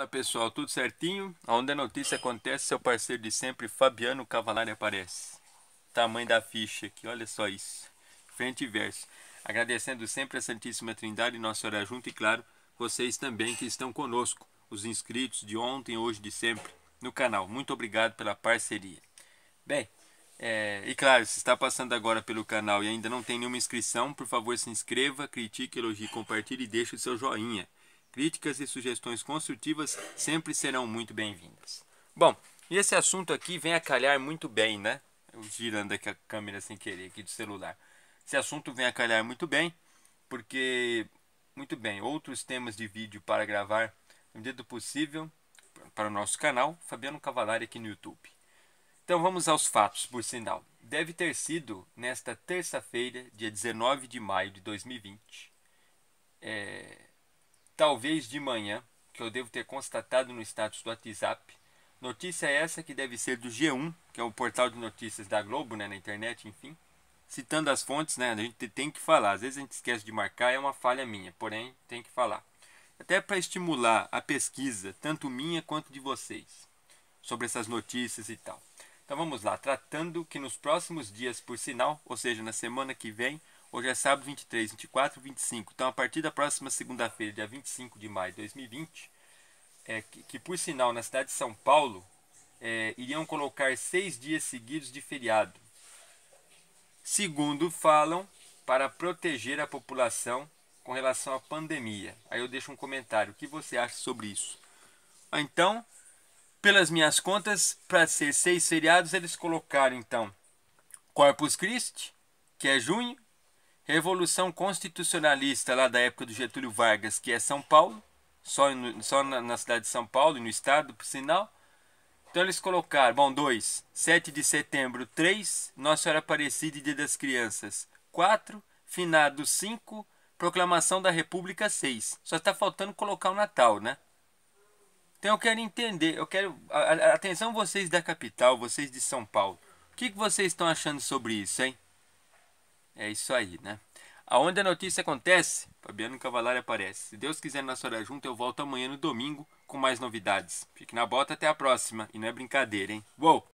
Fala pessoal, tudo certinho? Onde a notícia acontece, seu parceiro de sempre, Fabiano Cavalari, aparece. Tamanho da ficha aqui, olha só isso. Frente e verso. Agradecendo sempre a Santíssima Trindade, Nossa Senhora junto e claro, vocês também que estão conosco, os inscritos de ontem, hoje, de sempre, no canal. Muito obrigado pela parceria. Bem, é, e claro, se está passando agora pelo canal e ainda não tem nenhuma inscrição, por favor se inscreva, critique, elogie, compartilhe e deixe o seu joinha. Críticas e sugestões construtivas sempre serão muito bem-vindas. Bom, e esse assunto aqui vem a calhar muito bem, né? Eu girando aqui a câmera sem querer aqui do celular. Esse assunto vem a calhar muito bem, porque muito bem, outros temas de vídeo para gravar no dedo possível para o nosso canal Fabiano Cavalari aqui no YouTube. Então vamos aos fatos, por sinal. Deve ter sido nesta terça-feira, dia 19 de maio de 2020. É, talvez de manhã, que eu devo ter constatado no status do WhatsApp. Notícia é essa que deve ser do G1, que é o portal de notícias da Globo, né, na internet, enfim. Citando as fontes, né, a gente tem que falar. Às vezes a gente esquece de marcar, é uma falha minha, porém tem que falar. Até para estimular a pesquisa, tanto minha quanto de vocês, sobre essas notícias e tal. Então vamos lá, tratando que nos próximos dias, por sinal, ou seja, na semana que vem, Hoje é sábado 23, 24 e 25. Então, a partir da próxima segunda-feira, dia 25 de maio de 2020, é, que, que, por sinal, na cidade de São Paulo, é, iriam colocar seis dias seguidos de feriado. Segundo falam, para proteger a população com relação à pandemia. Aí eu deixo um comentário. O que você acha sobre isso? Ah, então, pelas minhas contas, para ser seis feriados, eles colocaram então Corpus Christi, que é junho, Revolução Constitucionalista lá da época do Getúlio Vargas, que é São Paulo, só, no, só na, na, cidade de São Paulo e no estado, por sinal. Então eles colocaram, bom, 2, 7 de setembro, 3, Nossa Senhora Aparecida e Dia das Crianças, 4, Finado 5, Proclamação da República 6. Só está faltando colocar o Natal, né? Então eu quero entender, eu quero. A, a, atenção vocês da capital, vocês de São Paulo. O que, que vocês estão achando sobre isso, hein? É isso aí, né? Aonde a notícia acontece, Fabiano Cavalari aparece. Se Deus quiser na hora junto, eu volto amanhã no domingo com mais novidades. Fique na bota, até a próxima. E não é brincadeira, hein? Uou!